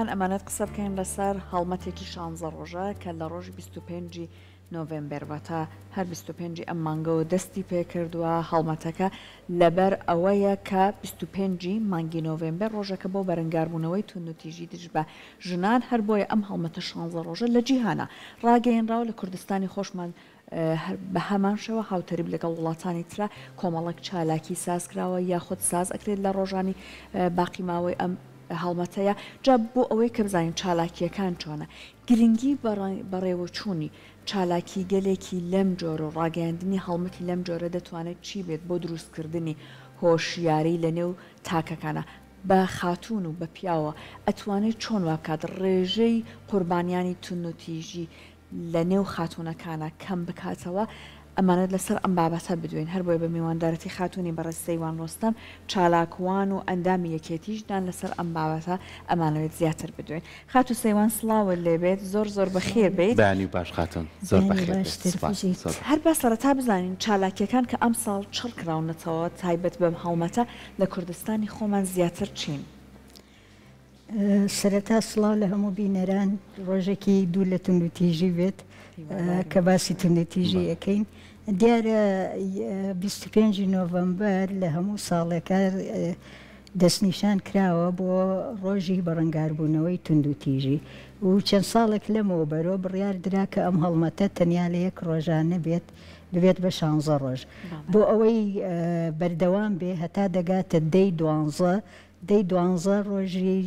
هەن ئەمانەت قسە بکەین لەسەر هەڵمەتێکی شانزە ڕۆژە کە لە ڕۆژی 25 نۆڤمبەر بە تا هەر 25 ئەم مانگەەوە دەستی پێکردووە هەڵمەتەکە لەبەر ئەوەیە کە 25 مانگی نۆڤمبەر ڕۆژەکە بۆ بەرەنگاربوونەوەی تونوتیژی دژ بە ژنان هەر بۆیە ئەم هەڵمەتە 16 ڕۆژە لە جیهانە ڕاگەینراوە لە کوردستانی خۆشمان بە هەمان شەوە هاوتەریب لەگەڵ وڵاتانی ترا کۆمەڵک چالاکی سازکراوە یاخود ساز ئەکرێت لە ڕۆژانی باقیماوەی ئەم هەڵمەتەیە جا بۆ ئەوەی کە بزانین چالاکیەکان چۆنە گرنگی بەڕێوەچوونی چالاکی گەلێکی لەم جۆرە و ڕاگەاندنی هەڵمەتی لەم جۆرە دەتوانێت چی بێت بۆ دروستکردنی هۆشیاری لە نێو تاکەکانە بە خاتون و بە پیاوە ئەتوانێت چۆن واکات ڕێژەی قوربانیانی تونوتیژی لە نێو خاتونەکانە کەم بکاتەوە ئەمانەت لەسەر ئەم بابەتە بدوین هەر بۆی بە میواندارەتی خاتونی بەڕستەیوان ڕۆستەم چالاکوان و ئەندامی یەکێتیشدان لەسەر ئەم بابەتە ئەمانەوێت زیاتر بدوین خات و سەیوان سلااوت لێبێت زۆر زۆر بەخێر بیت بانی باش خاتون زۆر هەر بە سەرەتا بزانین چالاکیەکان کە ئەم ساڵ چڕکراونەتەوە تایبەت بەم هەومەتە لە کوردستانی خۆمان زیاتر چین. سەرەتا سڵاو لە هەموو بینەران ڕۆژێکی دوو لە تونوتیژی بێت کە باسی تونەتیژی یەکەین. دیارە 25 نۆڤمبەر لە هەموو ساڵێکە دەستنیشان کراوە بۆ ڕۆژی بەڕنگاربوونەوەی تونند و تیژی و چەند ساڵێک لەمەوە بەرۆ بڕیار درا کە ئەم هەڵمەتە تەنیا لە یەک ڕۆژانە بێت ببێت بە شانزە ڕۆژ بۆ ئەوەی بەردەوام بێ هەتا دەگاتە دەی دوانزە دەی دوانزە ڕۆژی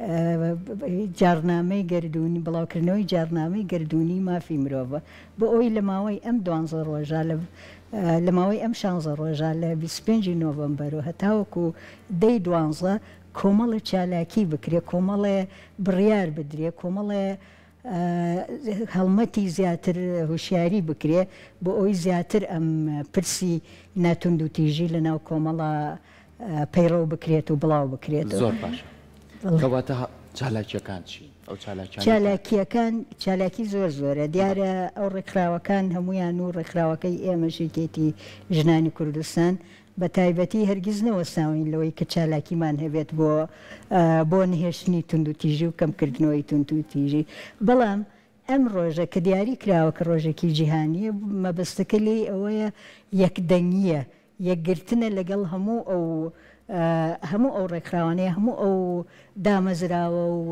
جارنامەی گردردونی بڵاوکردنەوەی جارنامەی گردردونی مافی مرۆڤە بۆ ئەوی لە ماوەی ئەم دوانزە ڕۆژە لە لە ماوەی ئەم شانزە ڕۆژە لە 25 نۆڤمبەر و هەتاوەکو دەی دوانزە کۆمەڵە چالاکی بکرێ کۆمەڵێ بڕیار بدرێ کۆمەڵێ هەڵمەتی زیاتر هوشیاری بکرێ بۆ ئەوی زیاتر ئەم پرسی ناتونند و تیژی لەناو کۆمەڵە پەیڕەو بکرێت و بڵاو بکرێت زۆر باشە. کەواتە چالاکیەکان چی چالاکیەکان چالاکی زۆر زۆرە دیارە ئەو ڕێکخراوەکان هەمویان و ڕێکخراوەکەی ئێمەشی تێتی ژنانی کوردستان بە تایبەتی هەرگیز نەوە ساوین لەوەی کە چالاکیمان هەبێت بۆ بۆ نهێشتنی تونند و تیژی و کەمکردنەوەی تونند و تیژی بەڵام ئەم ڕۆژە کە دیاری کراوە کە ڕۆژێکی جیهانیە مەبەستەکە لێ ئەوەیە یەکدەنگیە یەکگرتنە لەگەڵ هەموو ئەو هەموو ئەو ڕێکخراوانەیە هەموو ئەو دامەزراوە و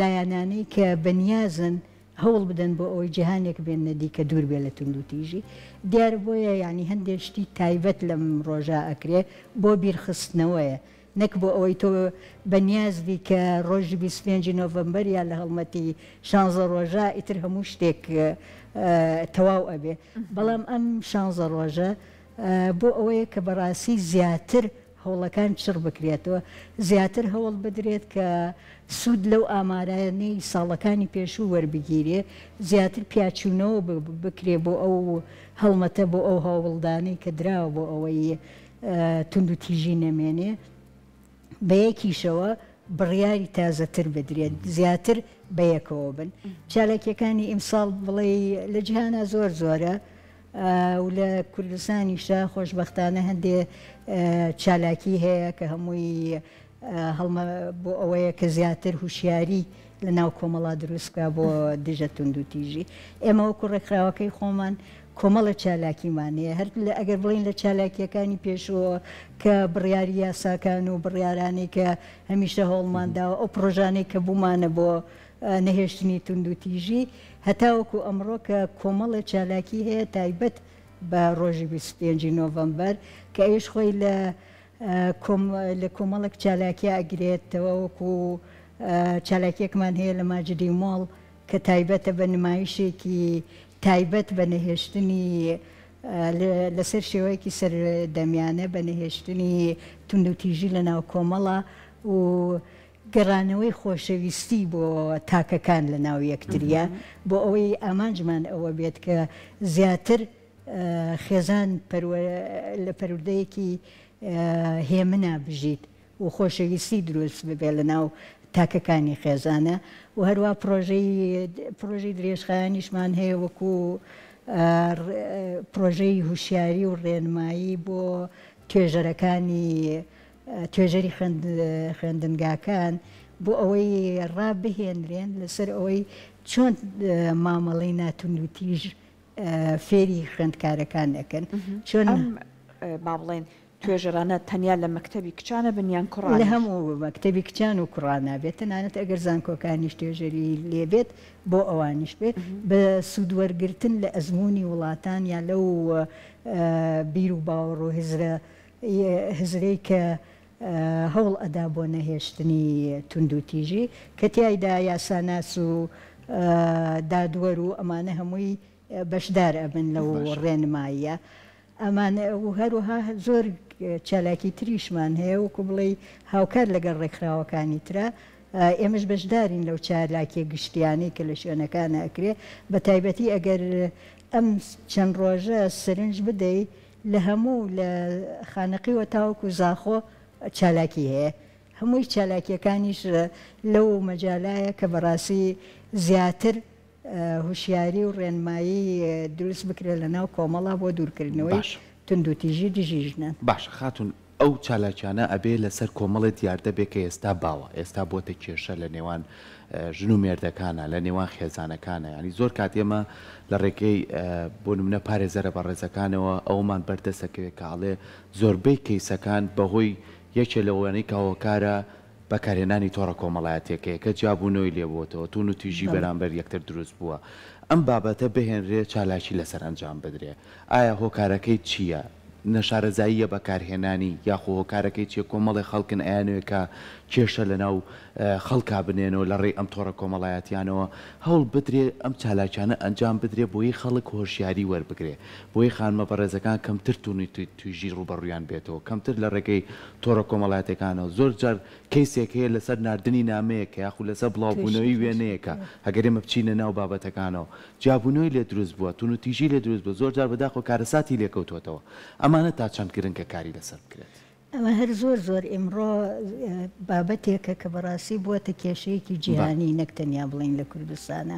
لایەنانەی کە بەنیازن هەوڵ بدەن بۆ ئەوەی جیهانێک بێنە دیکە دوور بێ لە تونند و تیژی دیار بۆیە ینی هەندێک شتی تایبەت لەم ڕۆژە ئەکرێ بۆ بیرخستنەوەیە. نەک بۆ ئەوەی تۆ بەنیازبی کە ڕۆژی 25 نۆڤمبەر یا لە هەڵمەتی شانزە ڕۆژە ئیتر هەموو شتێک تەواو ئەبێ بەڵام ئەم شانزە ڕۆژە بۆ ئەوەیە کە بەڕاستی زیاتر هەوڵەکان چڕ بکرێتەوە زیاتر هەوڵ بدرێت کە سوود لەو ئامارانەی ساڵەکانی پێشوو وەربگیرێ زیاتر پیاچوونەوە بکرێ بۆ ئەو هەڵمەتە بۆ ئەو هاوڵدانەی کە دراوە بۆ ئەوەی تونند و تیژی نەمێنێ بە یەکیشەوە بڕیاری تازەتر بدرێت زیاتر بەیەکەوە بن چالکیەکانی ئیمساڵ بڵێ لە جیهانە زۆر زۆرە و لە کوردستانیشدا خۆشببختانە هەندێ چالاکی هەیە کە هەمووی هەڵمە بۆ ئەوەیە کە زیاتر هوشیاری لە ناو کۆمەڵا دروستکە بۆ دژە تونند و تیژی ئێمەەوە کوڕێکراوەکەی خۆمان کۆمەڵە چالاکیمانەیە هەر لە ئەگەر بڵین لە چالاکیەکانی پێشەوە کە بڕیاری یاساکان و بڕیارانی کە هەمیشە هەوڵمانداوە ئەو پرۆژانەی کە بوومانە بۆ نەهێشتنی تونند و تیژی هەتاوەکو ئەمڕۆ کە کۆمەڵە چالاکی هەیە تایبەت بە ڕۆژی 25 نۆڤمبەر کە ئێش خۆی لە لە کۆمەڵک چالاکی ئەگرێتەوە وەکو چالاکیەکمان هەیە لە ماجدی مۆڵ کە تایبەتە بە نمایشێکی تایبەت بە نەهێشتنی لەسەر شێوەیەکی سەر دەمیانە بە نەهێشتنی تونند و تیژی لە ناو کۆمەڵە و گەڕانەوەی خۆشەویستی بۆ تاکەکان لە ناو یەکتریە بۆ ئەوەی ئامانجمان ئەوە بێت کە زیاتر خێزان لە پەرودەیەکی هێمنا بژیت و خۆشەویستی دروست ببێ لە ناو تاکەکانی خێزانە و هەروە پرۆژەی درێژخایانیشمان هەیە وەکو پرۆژەی هوشیاری و ڕێنمایی بۆ توێژەرەکانی توێژەری خوێندنگاکان بۆ ئەوەی ڕابهێنرێن لەسەر ئەوەی چۆن مامەڵی ناتون و تیژ فێری خوێندکارەکان دەکەن چۆن با بڵێن توێژرانە تەنیا لە مەکتتەبی کچانە بنیان کوڕ لە هەموو مەکتتەبی کچان و کوڕانە بێت تەنانەت ئەگەر زانکۆکانیش توێژەری لێبێت بۆ ئەوانش بێت بە سوودوەرگتن لە ئەزمموی وڵاتان یا لەو بیر و باوەڕ و هزرە هزرەی کە هەوڵ ئەدا بۆ نەهێشتنی تونند و تیژی کە تایدا یاساناس و دادوەر و ئەمانە هەمووی بەشدار ئەبن لەو ڕێنماییە ئەمان هەروها زۆر چالاکی تریشمان هەیە وکو بڵێ هاوکار لەگەڵ ڕێکخراوەکانی تررا ئێمەش بەشدارین لەو چالاکیە گشتیانی کە لە شوێنەکانە ئەکرێ بە تایبەتی ئەگەر ئەم چەند ڕۆژە سرنج بدەیت لە هەموو لە خانەقیوە تاوکو زاخۆ چالاکی هەیە هەمووی چالاکیەکانیش لەو مەجالایە کە بەڕاستی زیاتر هوشیاری و ڕێنمایی دروست بکرێت لە ناو کۆمەڵا بۆ دوورکردنەوەی تندوتیژی دژیژنە باش خاتون ئەو چالاکیانە ئەبێ لەسەر کۆمەڵی دیاردە بێ کە ئێستا باوە ئێستا بۆتە کێشە لە نێوان ژن و مێردەکانە لە نێوان خێزانەکانە ینی زۆر کات ئێمە لە ڕێگەی بۆ نمونە پارێزەرە بە ڕێزەکانەوە ئەومان بەردەسەکەوێت کاڵێ زۆربەی کەیسەکان بەهۆی یەکێ لەوانەی کاوەکارە بەکارێنانی تۆڕە کۆمەڵایەتێکەیە کە جیاببوونەوەی لێبووەوە تون و توژی بەرامبەر یەکتر دروست بووە ئەم بابەتە بهێنرێ چالاکی لەسەر ئەنجام بدرێ ئایا هۆکارەکەی چییە نەشارەزاییە بەکارهێنانی یاخۆ هۆکارەکەی چێ کۆمەڵی خەڵکن ئایانوێکە کێشە لە ناو خەڵکا بنێنەوە لە ڕێی ئەم تۆڕە کۆمەڵایەتیانەوە هەوڵ بدرێ ئەم چالاچانە ئەنجام بدرێ بۆی خەڵک هۆشیاری وەربگرێ بۆی خانمە بەڕێزەکان کەمتر تونی توژی ڕوبەڕویان بێتەوە کەمتر لە ڕێگەی تۆڕە کۆمەڵایەتەکانەوە زۆر جار کەیسێک هەیە لەسەر نردنی نامەیەکە یاخو لەسەر بڵاوبوونەوەی وێنەیەکە هەگەر ئێمە بچینە ناو بابەتەکانەوە جابوونەوەی لێ دروست بووە تون و تیژی لێ دروست بە زۆر جار بەداخۆ کارەساتی لێکەوتوتەوە ئەمانە تا چەند کردن کە کاری لەسەر بکرێت. ئەمە هەر زۆر زۆر ئێمڕۆ بابەتێکە کە بەڕاستی بووە کێشەیەکی جیهانی نەکتەنیا بڵین لە کوردستانە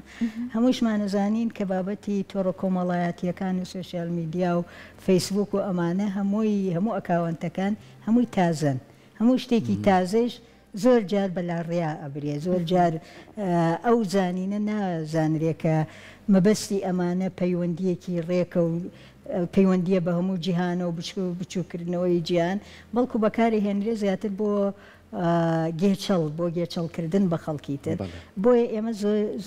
هەمووشمانەزانین کە بابەتی تۆڕە کۆمەڵایەتیەکان و سوسیال میدیا و فەیسبوک و ئەمانە هەمووی هەموو ئەکاونتەکان هەمووی تازن. هەموو شتێکی تازش زۆر جار بەلاڕیا ئەبرێ زۆر جار ئەو زانینە نازانرێکە مەبەستی ئەمانە پەیوەندیەکی ڕێکە و پەیوەندیە بە هەموو جیهانە و بچووکردنەوەی گیان بەڵکو بەکاری هێنرێ زیاتر بۆ گێچەڵ بۆ گێچەڵکردن بە خەڵکی تر بۆیە ئێمە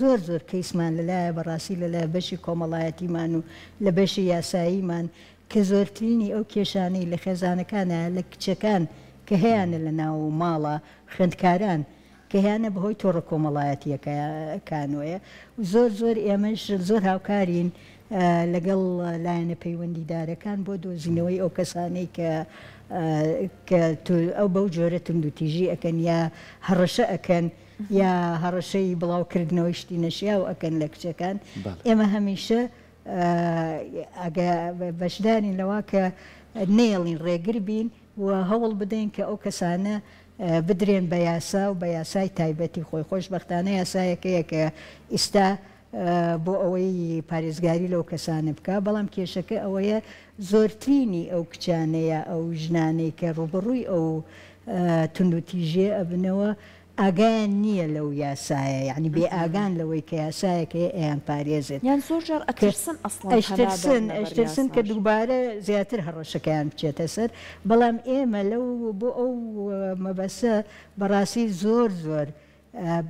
زۆر زۆر کەیسمان لەلایە بەڕاستی لەلای بەشی کۆمەڵایەتیمان و لە بەشی یاساییمان کە زۆرترینی ئەو کێشانەی لە خێزانەکانە لە کچەکان. کە هیانە لە ناو ماڵە خوێندکاران کە هیانە بەهۆی تۆڕە کۆمەڵایەتیەکانوەیە زۆر زۆر ئێمەش زۆر هاوکارین لەگەڵ لایەنە پەیوەندیدارەکان بۆ دۆزینەوەی ئەو کەسانەی کە ئەو بەو جۆرە تونندوتیژی ئەەکەن یا هەڕەشە ئەەکەن یا هەڕەشەی بڵاوکردنەوەی شتی نەشیا و ئەەکەن لە کچەکان ئێمە هەمیشە بەشدارین لەوا کە نێڵین ڕێگر بین و هەوڵ بدەین کە ئەو کەسانە بدرێن بە یاسا و بە یاسای تایبەتی خۆی خۆشببختانە یاسایەکەیەکە ئیستا بۆ ئەوەی پارێزگاری لەو کەسانە بکە بەڵام کێشەکە ئەوەیە زۆرترینی ئەو کچانەیە ئەو ژنانەی کە ڕوبڕووی ئەو تونندوتیژێ ئەبنەوە ئاگیان نییە لەو یاسایە یعنی بێ ئاگان لەوەی کە یاسایەکە ئەیان پارێزێت یان زۆرجار ئەترسن ئەشترسن ئەشترسن کە دووبارە زیاتر هەڕەشەکەیان بچێتە سەر بەڵام ئێمە لەو بۆ ئەو مەبەسە بەڕاستی زۆر زۆر.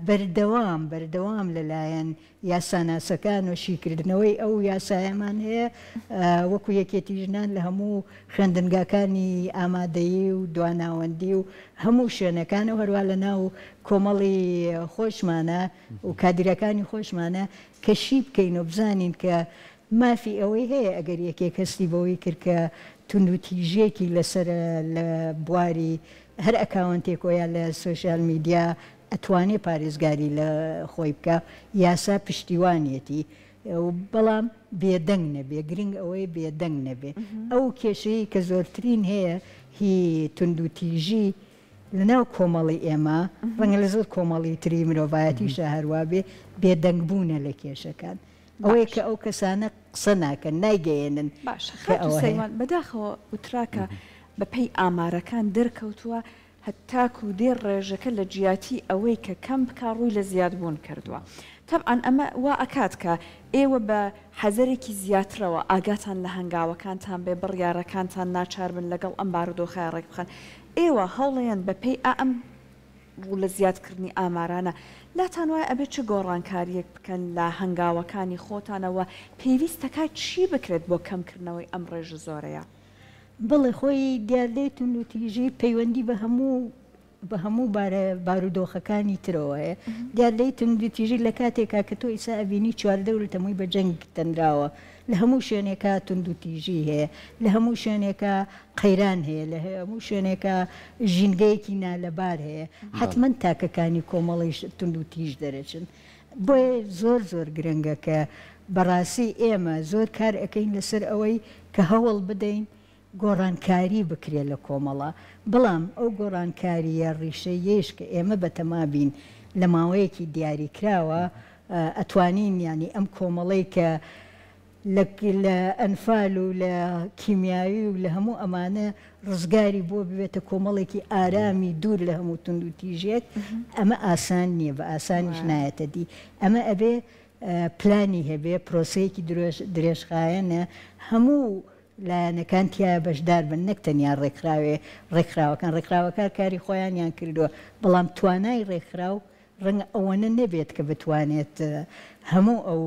بەردەوام بەردەوام لەلایەن یاساناسەکان و شیکردنەوەی ئەو یاسایەمان هەیە وەکو یەکێتی ژنان لە هەموو خوێندنگاکانی ئامادەیی و دواناوەندی و هەموو شوێنەکان و هەروە لە ناو کۆمەڵی خۆشمانە و کادرەکانی خۆشمانە کەشی بکەین و بزانین کە مافی ئەوەی هەیە ئەگەر یەکێک هەستی بەوەی کردکە تونوتیژێکی لەسەر لە بواری هەر ئەکاونتێکۆیان لە سوۆشال میدیا ئەتوانێ پارێزگاری لە خۆی بکە یاسا پشتیوانەتی بەڵام بێدەنگ نەبێ گرنگ ئەوەی بێدەنگ نەبێ ئەو کێشەیە کە زۆرترین هەیە هی تونندوتیژی لەناو کۆمەڵی ئێمە ڕەنگە لە زۆر کۆمەڵی تری مرۆڤایەتی شەهروە بێ بێدەنگ بوونە لە کێشەکان. ئەوەیە کە ئەو کەسانە قسە ناکەن نایگەێنن باش بەداخەوە وتراکە بەپی ئامارەکان دەرکەوتووە هەتاکو و دێر ڕێژەکە لە جیاتی ئەوەی کە کەم بکڕووی لە زیادبوون کردووە. تەبعاان ئەمە وا ئەکات کە ئێوە بە حەزەرێکی زیاترەوە ئاگاتان لە هەنگاوەکانتان بێ بڕیارەکانتان ناچار بن لەگەڵ ئەم بارودۆخای ڕێک بخەن. ئێوە هەڵێن بە پێی ئەم ڕوو لە زیادکردنی ئامارانە لاتان وایە ئەبێت چه گۆڕانکاریەک بکەن لە هەنگاوەکانی خۆتانەوە پێویستەکە چی بکرێت بۆ کەمکردنەوەی ئەم ڕێژە زۆرەیە. بڵێ خۆی دیاردێتون و تیژی پەیوەندی بە هەموو بە هەموو بارە بارودۆخەکانی ترەوەەیە دیاردەی تونندتیژی لە کاتێکا کە تۆ ئیسا ئەبینی چواردەورتەمووی بە جەنگ تەنراوە لە هەموو شوێنێکا تونندتیژی هەیە لە هەموو شوێنێکا قەیران هەیە لە هەموو شوێنێکا ژینگەیەکی نالەبار هەیە حتمما تاکەکانی کۆمەڵیش تونند و تیژ دەرەچن بۆیە زۆر زۆر گرنگە کە بەڕاستی ئێمە زۆر کار ئەەکەین لەسەر ئەوەی کە هەوڵ بدەین گۆڕانکاری بکرێت لە کۆمەڵە بڵام ئەو گۆڕانکاریە ڕیشەیەش کە ئێمە بەتەمابین لە ماوەیەکی دیاریکراوە ئەتوانین ینی ئەم کۆمەڵی کە لە ئەنفال و لە کیمیاوی و لە هەموو ئەمانە ڕزگاری بۆ ببێتە کۆمەڵێکی ئارامی دوور لە هەموو تونند و تیژێت ئەمە ئاسان نییە بە ئاسانیش نایەتە دی ئەمە ئەبێ پلانی هەبێ پرۆسەیەکی درێژخایەنە هەموو لایەنەکان تیا بەشدار بن نەک تەنیا ڕێکراوێ ڕێکخراوەکان ڕێکراوەکە کاری خۆیانیان کردووە بەڵام توانای ڕێکخرا و ڕەنگە ئەوەنە نەبێت کە بتوانێت هەموو ئەو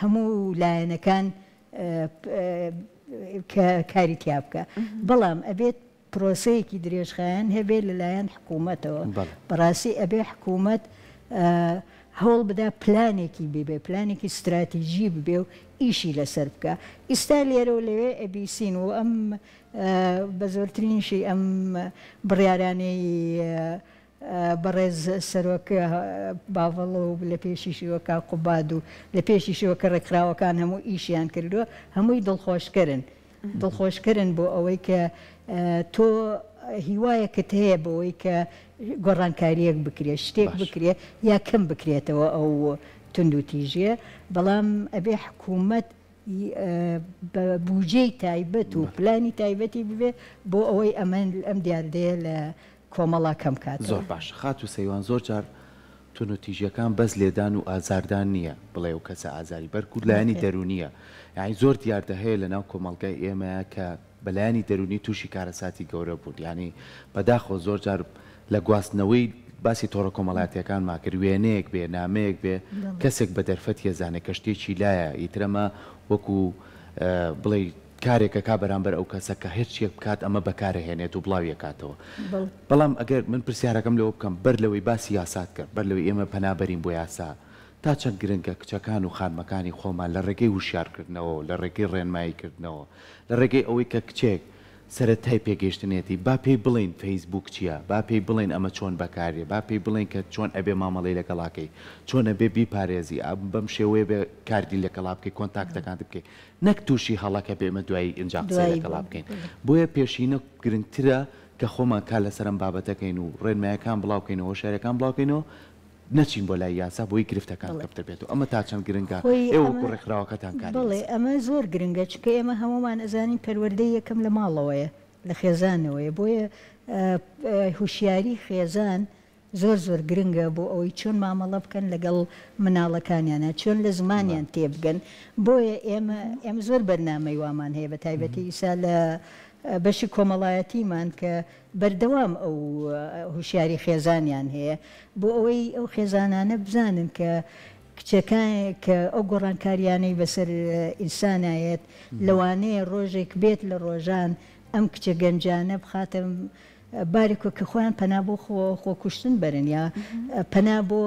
هەموو لایەنەکان کاری تیا بکە بەڵام ئەبێت پرۆسەیەکی درێژخایەن هەبێت لەلایەن حکوومەتەوە بەڕاستی ئەبێ حکوومەت هەوڵ بدا پلانێکی ببێ پلانێکی استراتیژی ببێ و ئیشی لەسەر بکە ئیستا لێرەوە لەوێ ئەبیسین و ئەم بە زۆرترینشی ئەم بڕیارانەی بەڕێز سەرۆکە باڤڵ و لە پێشیشیوەکە قوباد و لە پێشیشیوەکە ڕێکراوەکان هەموو ئیشیان کردووە هەمووی دڵخۆشکردن دڵخۆشکردن بۆ ئەوەی کە تۆ هیوایەکت هەیە بەوەی کە گۆڕانکاریەک بکرێت شتێک بکرێت یا کەم بکرێتەوە ئەو تند و تیژێ بەڵام ئەبێ حکوومەت بە بوجەی تایبەت و پلانی تایبەتی ببێ بۆ ئەوەی ئەمەند ئەم دیاردەیە لە کۆمەڵا کەم کات زۆر باش خات و سەیوان زۆر جار تون و تیژەکان بەس لێدان و ئازاردان نییە بڵێ و کەسە ئازاری بەرکود لایانی دەرونیە یعنی زۆر دیاردە هەیە لە ناو کۆمەڵگای ئێمەیە کە بەلایانی دەرونی تووشی کارەساتی گەورە بوون ینی بەداخۆ زۆر جار لە گواستنەوەی باسی تۆڕە کۆمەڵاتیەکان ماکرد وێنەیەک بێ نامەیەک بە کەسێک بە دەرفەت هێزانە کەشتێکی لایە ئیترەمە وەکو بڵێ کارێکە کا بەرامبەر ئەو کەسە کە هیچیەک بکات ئەمە بەکارهێنێت و بڵاویەکاتەوە بەڵام ئەگەر من پرسیارەکەم لەوە بکەم بەر لەوەی باسی یاسات کرد بەر لەوەی ئێمە پەنابەرین بۆ یاسا تا چەند گرنگە کچەکان و خانمەکانی خۆمان لە ڕێگەی وشارکردنەوە لە ڕێگەی ڕێنماییکردنەوە لە ڕێگەی ئەوەی کە کچێک سەرەتای پێگەشتنێتی با پێی بڵین فەیسبوک چییە با پێی بڵین ئەمە چۆن بەکارێ با پێی بڵین کە چۆن ئەبێ مامەڵی لەگەڵاکەی چۆنە بێ بیپارێزی بەم شێوەیە بێ کاردی لەگەڵا بکەی کۆنتاکتەکان بکەی نەک تووشی هەڵەکە بێمە دوایی ئنجام لەگەڵا بکەین بۆیە پێشینە گرنگترە کە خۆمان کا لەسەرم بابەتەکەین و ڕێنمایەکان بڵاوکەینەوە شارەکان بڵاوکەینەوە نەچین بۆ لای یاسا بۆی گرفتەکان بتر بێت و ئەمە تا چەند گرنگە ئێوە کوڕێکراوەکەتان کار بڵێ ئەمە زۆر گرنگە چکە ئێمە هەمومان ئەزانین پەروەەردەی یەکەم لە ماڵەوەیە لە خێزانەوەیە بۆیە هوشیاری خێزان زۆر زۆر گرنگە بۆ ئەوەی چۆن مامەڵە بکەن لەگەڵ مناڵەکانیانە چۆن لە زمانیان تێبگەن بۆیە ئێمە ئێمە زۆر بەرنامەی وامان هەیە بە تایبەتی ئیسا لە بەشی کۆمەڵایەتیمان کە بەردەوام ئەو هوشیاری خێزانیان هەیە بۆ ئەوەی ئەو خێزانانە بزانن کە کچەکان کە ئەو گۆڕانکاریانەی بەسەر ئینسانایەت لەوانەیە ڕۆژێک بێت لە ڕۆژان ئەم کچە گەنجانە بخاتم باریکۆ کە خۆیان پەنا بۆ خۆ خۆکوشتن بەرن یا پەنا بۆ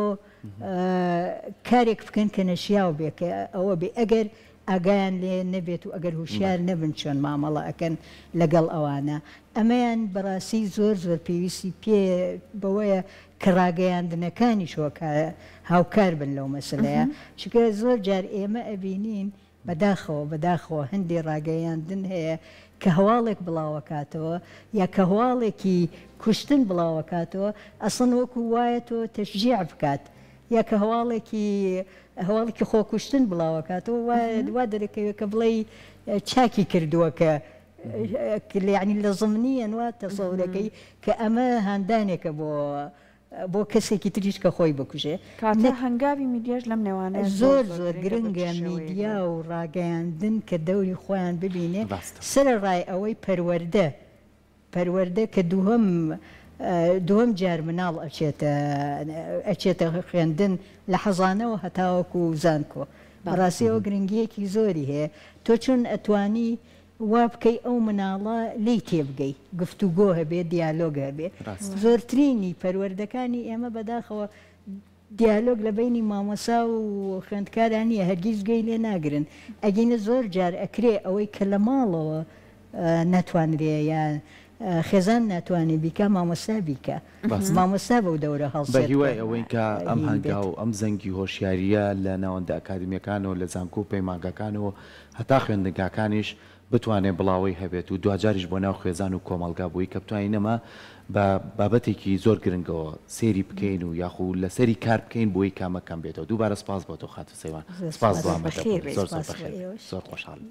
کارێک بکەن کە نەشیاو بێ کە ئەوە بێ ئەگەر ئەگەیان لێ نەبێت و ئەگەر هوشیار نەبن چۆن مامەڵە ئەەکەن لەگەڵ ئەوانە ئەمەیان بەڕاستی زۆر زۆر پێویستی پێ بەوەیە کڕاگەیاندنەکانی شۆکایە هاوکار بن لەو مەسلەیە چکە زۆر جار ئێمە ئەبینین بەداخەوە بەداخەوە هەندی ڕاگەیاندن هەیە کە هەواڵێک بڵاوکاتەوە یا کە هەواڵێکی کوشتن بڵاوکاتەوە ئەسن وەکو وایە تۆ تەشجیع بکات. یەکە هەواڵێکی هەواڵێکی خۆکوشتن بڵاوکاتەوە وا دەرەکەوێت کە بڵێ چاکی کردووە کە ینی لە زمنی ئەنوا تەسەورەکەی کە ئەمە هەندانێکە بۆ بۆ کەسێکی تریش کە خۆی بکوژێ کاتە هەنگاوی میدیاش لەم نێوانە زۆر زۆر گرنگە میدیا و ڕاگەیاندن کە دەوری خۆیان ببینێ سرە ڕای ئەوەی پەروەەردە پەروەەردە کە دووهم دووەم جار مناڵ ئەچێتە خوێندن لە حەزانەوە هەتاوەکو و زانکۆ بەڕاستیەوە گرنگیەکی زۆری هەیە تۆ چون ئەتوانی وا بکەی ئەو مناڵە لی تێبگەی گفتوگۆ هەبێ دیالۆگە هەبێ زۆرترینی پەروەردەکانی ئێمە بەداخەوە دیالۆگ لە بینی مامەسا و خوێندکارانیە هەرگیز گەی لێ ناگرن ئەگەینە زۆر جار ئەکرێ ئەوەی کە لە ماڵەوە ناتوانرێ یان خێزان ناتوانێت بیکە مامۆسا بیکە مامۆسا بە و دەورە هەڵ بەهیوای ئەوەی کە ئەم هەنگا و ئەم زەنگی هۆشیاریە لە ناوەندە ئەکادمیەکانەوە لە زانکۆ پەیماگەکانەوە هەتا خوێندنگاکانیش بتوانێت بڵاوی هەبێت و دوجاریش بۆ ناو خێزان و کۆمەلگا بووی کە بتوانینەما بە بابەتێکی زۆر گرنگەوە سێری بکەین و یاخو لە سەری کار بکەین بۆی کامەکەم بێتەوە دووبارە سپاس بۆ تۆ خاتە سەیوان سپاس زۆر خۆشحال.